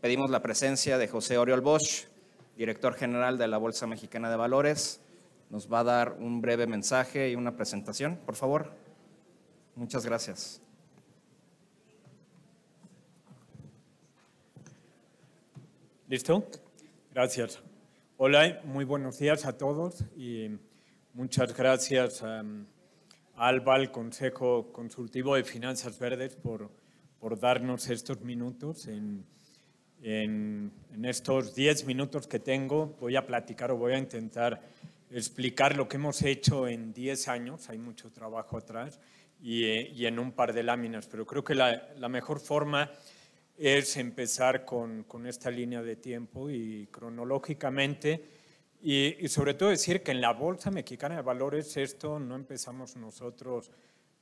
Pedimos la presencia de José Oriol Bosch, director general de la Bolsa Mexicana de Valores. Nos va a dar un breve mensaje y una presentación, por favor. Muchas gracias. ¿Listo? Gracias. Hola, muy buenos días a todos y muchas gracias a um, ALBA, al Consejo Consultivo de Finanzas Verdes, por, por darnos estos minutos en en, estos 10 minutos que tengo voy a platicar o voy a intentar explicar lo que hemos hecho en 10 años, hay mucho trabajo atrás, y, en un par de láminas, pero creo que la, mejor forma es empezar con, esta línea de tiempo y cronológicamente, y, y, sobre todo decir que en la Bolsa Mexicana de Valores esto no empezamos nosotros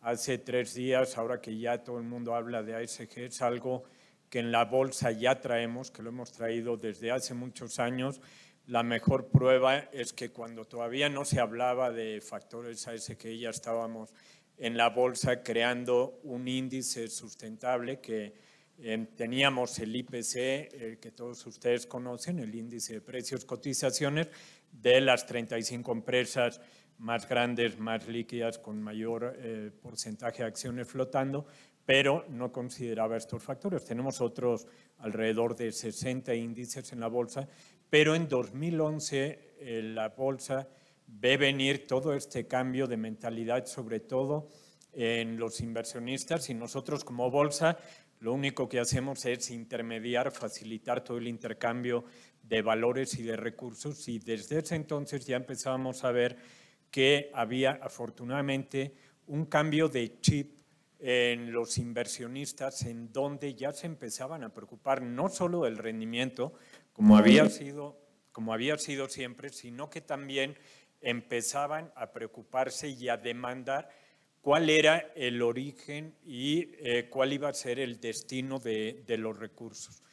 hace tres días, ahora que ya todo el mundo habla de ASG, es algo que en la bolsa ya traemos, que lo hemos traído desde hace muchos años. La mejor prueba es que cuando todavía no se hablaba de factores que ya estábamos en la bolsa creando un índice sustentable que eh, teníamos el IPC, eh, que todos ustedes conocen, el índice de precios cotizaciones de las 35 empresas más grandes, más líquidas, con mayor eh, porcentaje de acciones flotando, pero no consideraba estos factores. Tenemos otros alrededor de 60 índices en la bolsa, pero en 2011 eh, la bolsa ve venir todo este cambio de mentalidad, sobre todo en los inversionistas y nosotros como bolsa lo único que hacemos es intermediar, facilitar todo el intercambio de valores y de recursos y desde ese entonces ya empezábamos a ver que había afortunadamente un cambio de chip en los inversionistas en donde ya se empezaban a preocupar no solo del rendimiento, como había sido, como había sido siempre, sino que también empezaban a preocuparse y a demandar cuál era el origen y eh, cuál iba a ser el destino de, de los recursos.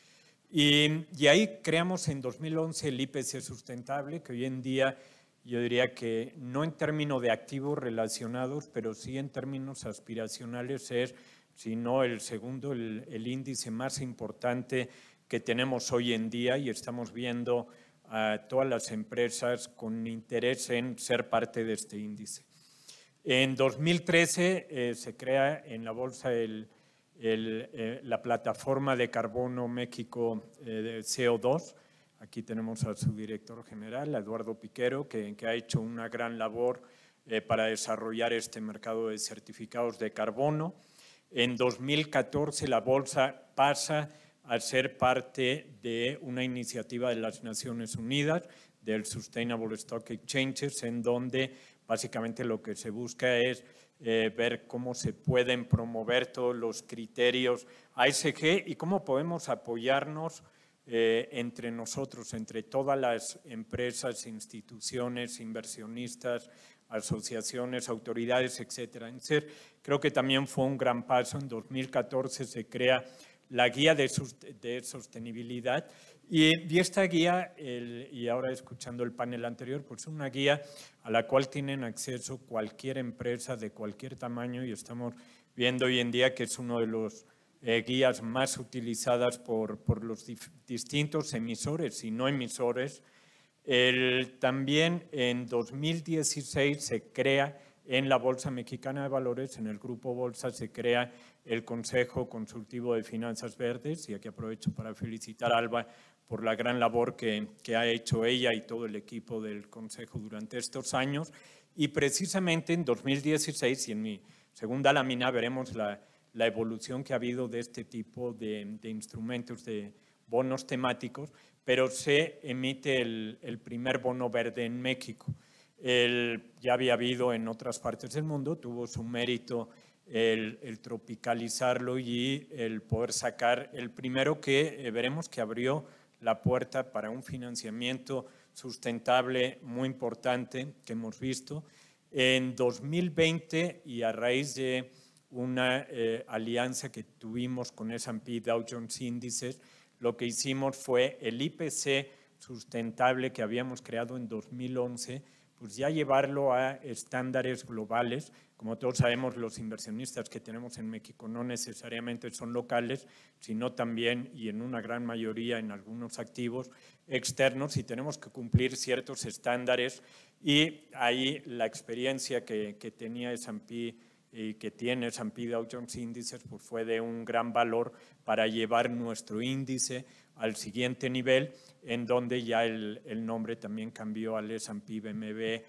Y, y, ahí creamos en 2011 el IPC sustentable, que hoy en día yo diría que no en términos de activos relacionados, pero sí en términos aspiracionales es, si no el segundo, el, índice más importante que tenemos hoy en día y estamos viendo a todas las empresas con interés en ser parte de este índice. En 2013 eh, se crea en la bolsa eh, la plataforma de carbono México eh, de CO2, Aquí tenemos a su director general, Eduardo Piquero, que, ha hecho una gran labor eh, para desarrollar este mercado de certificados de carbono. En 2014 la bolsa pasa a ser parte de una iniciativa de las Naciones Unidas, del Sustainable Stock Exchanges, en donde básicamente lo que se busca es eh, ver cómo se pueden promover todos los criterios ASG y cómo podemos apoyarnos eh, entre nosotros, entre todas las empresas, instituciones, inversionistas, asociaciones, autoridades, etc. En ser, creo que también fue un gran paso. En 2014 se crea la guía de, sostenibilidad y, esta guía, y ahora escuchando el panel anterior, pues una guía a la cual tienen acceso cualquier empresa de cualquier tamaño y estamos viendo hoy en día que es uno de los eh, guías más utilizadas por, por los distintos emisores y no emisores. El, también en 2016 se crea en la Bolsa Mexicana de Valores, en el Grupo Bolsa, se crea el Consejo Consultivo de Finanzas Verdes y aquí aprovecho para felicitar a Alba por la gran labor que, que ha hecho ella y todo el equipo del Consejo durante estos años. Y precisamente en 2016, y en mi segunda lámina veremos la, la evolución que ha habido de este tipo de, instrumentos de bonos temáticos, pero se emite el, primer bono verde en México. El, ya había habido en otras partes del mundo, tuvo su mérito el, tropicalizarlo y el poder sacar el primero que eh, veremos que abrió la puerta para un financiamiento sustentable muy importante que hemos visto. En 2020 y a raíz de una eh, alianza que tuvimos con S&P Dow Jones Índices, lo que hicimos fue el IPC sustentable que habíamos creado en 2011, pues ya llevarlo a estándares globales. Como todos sabemos, los inversionistas que tenemos en México no necesariamente son locales, sino también, y en una gran mayoría en algunos activos, externos, y tenemos que cumplir ciertos estándares. Y ahí la experiencia que, que tenía S&P y que tiene S&P Dow Jones Índices pues fue de un gran valor para llevar nuestro índice al siguiente nivel, en donde ya el, nombre también cambió al S&P BMB eh,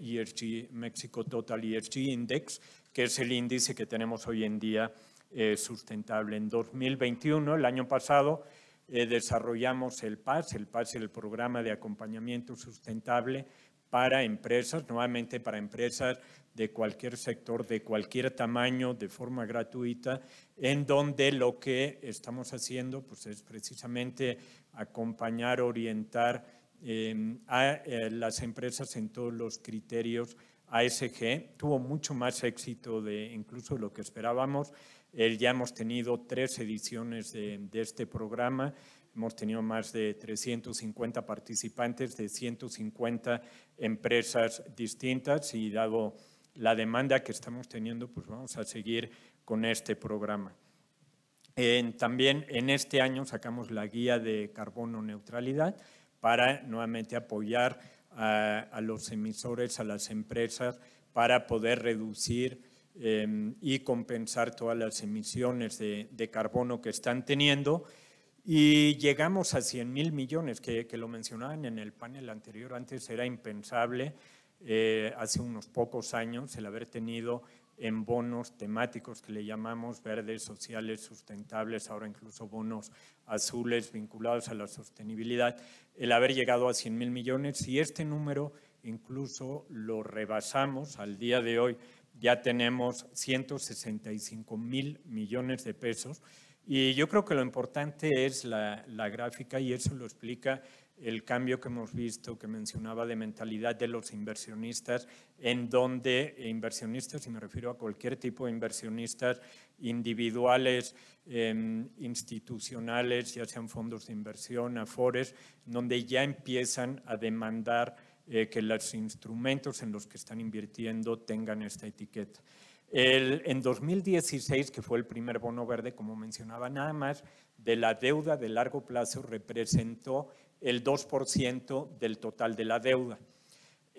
ESG, Mexico Total ESG Index, que es el índice que tenemos hoy en día eh, sustentable. En 2021, el año pasado, eh, desarrollamos el PAS, el PAS el Programa de Acompañamiento Sustentable para empresas, nuevamente para empresas de cualquier sector, de cualquier tamaño, de forma gratuita, en donde lo que estamos haciendo pues, es precisamente acompañar, orientar em, a eh, las empresas en todos los criterios ASG. Tuvo mucho más éxito de incluso lo que esperábamos. Eh, ya hemos tenido tres ediciones de este programa. Hemos tenido más de 350 participantes de 150 empresas distintas y dado la demanda que estamos teniendo, pues vamos a seguir con este programa. también en este año sacamos la guía de carbono neutralidad para nuevamente apoyar a, los emisores, a las empresas, para poder reducir em, y compensar todas las emisiones de carbono que están teniendo. Y llegamos a 100 mil millones, que, lo mencionaban en el panel anterior, antes era impensable, eh, hace unos pocos años, el haber tenido en bonos temáticos que le llamamos verdes, sociales, sustentables, ahora incluso bonos azules vinculados a la sostenibilidad, el haber llegado a 100 mil millones y este número incluso lo rebasamos al día de hoy, ya tenemos 165 mil millones de pesos y yo creo que lo importante es la, gráfica y eso lo explica el cambio que hemos visto, que mencionaba de mentalidad de los inversionistas, en donde inversionistas, y me refiero a cualquier tipo de inversionistas individuales, em, institucionales, ya sean fondos de inversión, afores, donde ya empiezan a demandar eh, que los instrumentos en los que están invirtiendo tengan esta etiqueta. El, en 2016, que fue el primer bono verde, como mencionaba, nada más de la deuda de largo plazo representó el 2% del total de la deuda.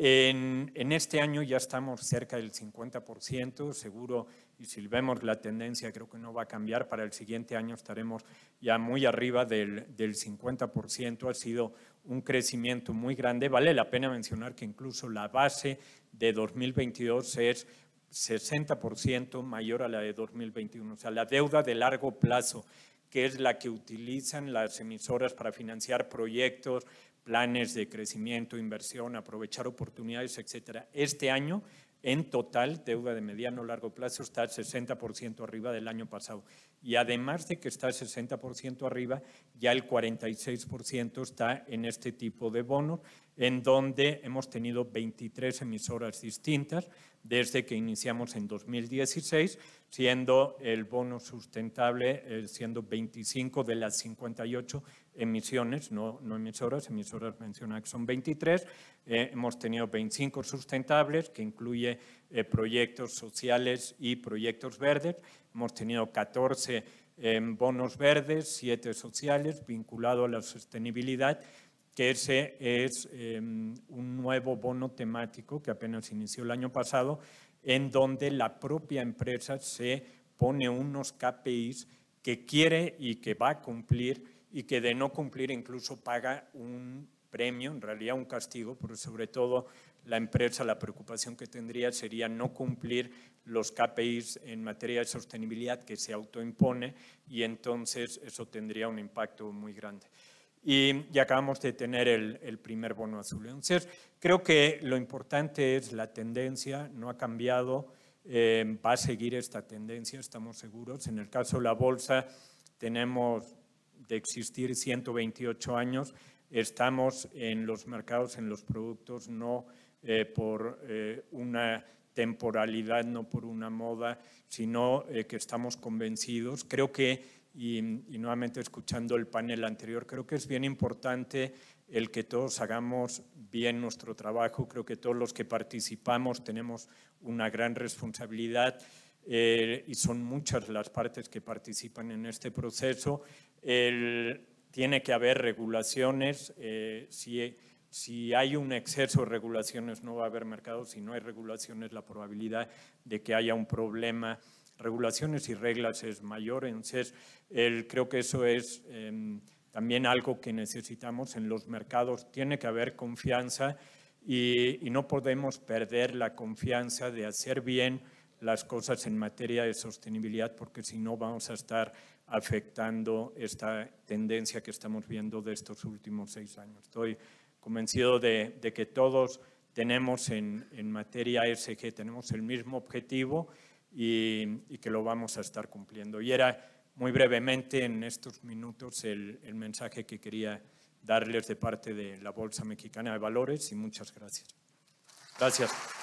En, este año ya estamos cerca del 50%, seguro, y si vemos la tendencia, creo que no va a cambiar. Para el siguiente año estaremos ya muy arriba del, del 50%. Ha sido un crecimiento muy grande. Vale la pena mencionar que incluso la base de 2022 es 60% mayor a la de 2021, o sea, la deuda de largo plazo, que es la que utilizan las emisoras para financiar proyectos, planes de crecimiento, inversión, aprovechar oportunidades, etcétera. Este año, en total, deuda de mediano largo plazo está 60% arriba del año pasado. Y además de que está 60% arriba, ya el 46% está en este tipo de bonos en donde hemos tenido 23 emisoras distintas desde que iniciamos en 2016, siendo el bono sustentable, eh, siendo 25 de las 58 emisiones, no, no emisoras, emisoras mencionadas que son 23, eh, hemos tenido 25 sustentables, que incluye eh, proyectos sociales y proyectos verdes, hemos tenido 14 bonos verdes, 7 sociales vinculados a la sostenibilidad, que ese es em, un nuevo bono temático que apenas inició el año pasado, en donde la propia empresa se pone unos KPIs que quiere y que va a cumplir y que de no cumplir incluso paga un premio, en realidad un castigo, porque sobre todo la empresa, la preocupación que tendría sería no cumplir los KPIs en materia de sostenibilidad que se autoimpone y entonces eso tendría un impacto muy grande y, ya acabamos de tener el, primer bono azul. Entonces, creo que lo importante es la tendencia, no ha cambiado, eh, va a seguir esta tendencia, estamos seguros. En el caso de la bolsa, tenemos de existir 128 años, estamos en los mercados, en los productos, no eh, por eh, una temporalidad, no por una moda, sino que estamos convencidos. Creo que y, nuevamente escuchando el panel anterior, creo que es bien importante el que todos hagamos bien nuestro trabajo. Creo que todos los que participamos tenemos una gran responsabilidad eh, y son muchas las partes que participan en este proceso. tiene que haber regulaciones. Eh, si, si hay un exceso de regulaciones no va a haber mercado. Si no hay regulaciones la probabilidad de que haya un problema regulaciones y reglas es mayor. Entonces, el, creo que eso es em, también algo que necesitamos en los mercados. Tiene que haber confianza y, no podemos perder la confianza de hacer bien las cosas en materia de sostenibilidad, porque si no vamos a estar afectando esta tendencia que estamos viendo de estos últimos seis años. Estoy convencido de, que todos tenemos en, materia ESG tenemos el mismo objetivo y, que lo vamos a estar cumpliendo. Y era muy brevemente en estos minutos el, el mensaje que quería darles de parte de la Bolsa Mexicana de Valores y muchas gracias. Gracias.